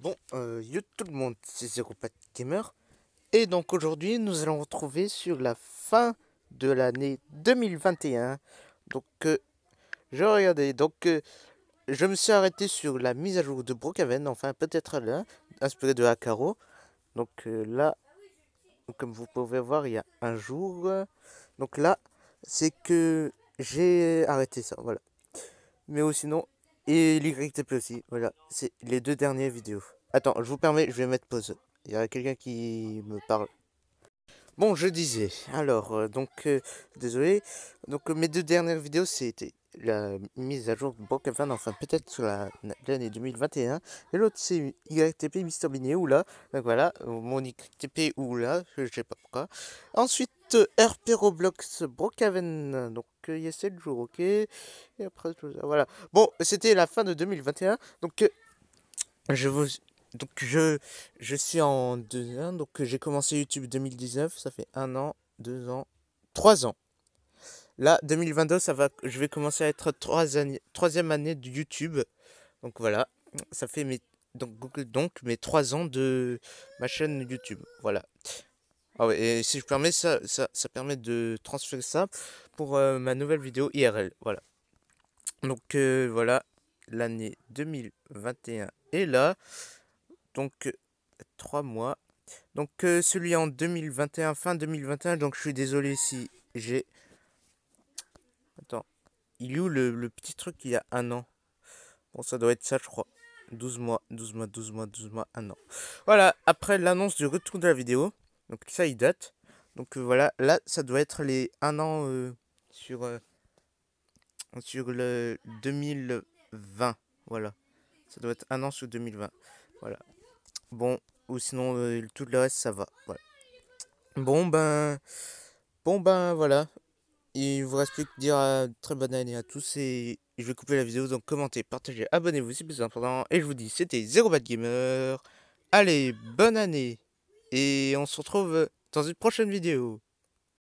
Bon, euh, yo tout le monde, c'est Zeropat Gamer. Et donc aujourd'hui, nous allons retrouver sur la fin de l'année 2021. Donc, euh, je regardais, donc euh, je me suis arrêté sur la mise à jour de Brookhaven, enfin peut-être là, inspiré de Hakaro. Donc euh, là, comme vous pouvez voir, il y a un jour. donc là, c'est que j'ai arrêté ça, voilà. Mais oh, sinon, et l'YTP aussi, voilà, c'est les deux dernières vidéos. Attends, je vous permets, je vais mettre pause. Il y a quelqu'un qui me parle. Bon, je disais, alors, euh, donc, euh, désolé, donc euh, mes deux dernières vidéos, c'était la mise à jour de Broken enfin peut-être sur l'année 2021, et l'autre c'est YTP Mister Binet, ou là, donc voilà, mon YTP ou là, je sais pas pourquoi. Ensuite, RP Roblox Brookhaven. Donc euh, il y a 7 jours, ok Et après voilà. Bon, c'était la fin de 2021. Donc euh, je vous... Donc je, je suis en 2001, donc euh, j'ai commencé YouTube 2019, ça fait 1 an, 2 ans, 3 ans. Là, 2022, ça va, je vais commencer à être trois années, troisième année de YouTube. Donc voilà, ça fait mes, donc, donc mes trois ans de ma chaîne YouTube. Voilà. Ah ouais, et si je permets, ça, ça, ça permet de transférer ça pour ma nouvelle vidéo IRL. Voilà. Donc voilà, l'année 2021 est là. Donc, 3 mois. Donc celui en 2021, fin 2021. Donc je suis désolé si j'ai... Attends. Il est où le, le petit truc il y a un an Bon, ça doit être ça, je crois. 12 mois, 12 mois, 12 mois, 12 mois, un an. Voilà, après l'annonce du retour de la vidéo. Donc ça, il date. Donc euh, voilà, là, ça doit être les 1 an euh, sur, euh, sur le 2020. Voilà. Ça doit être un an sur 2020. Voilà. Bon, ou sinon, tout le reste, ça va. Voilà. Bon, ben... Bon, ben, voilà. Il vous reste plus que dire très bonne année à tous et je vais couper la vidéo, donc commentez, partagez, abonnez-vous si c'est important. Et je vous dis, c'était Zero Bad Gamer. Allez, bonne année et on se retrouve euh, dans une prochaine vidéo.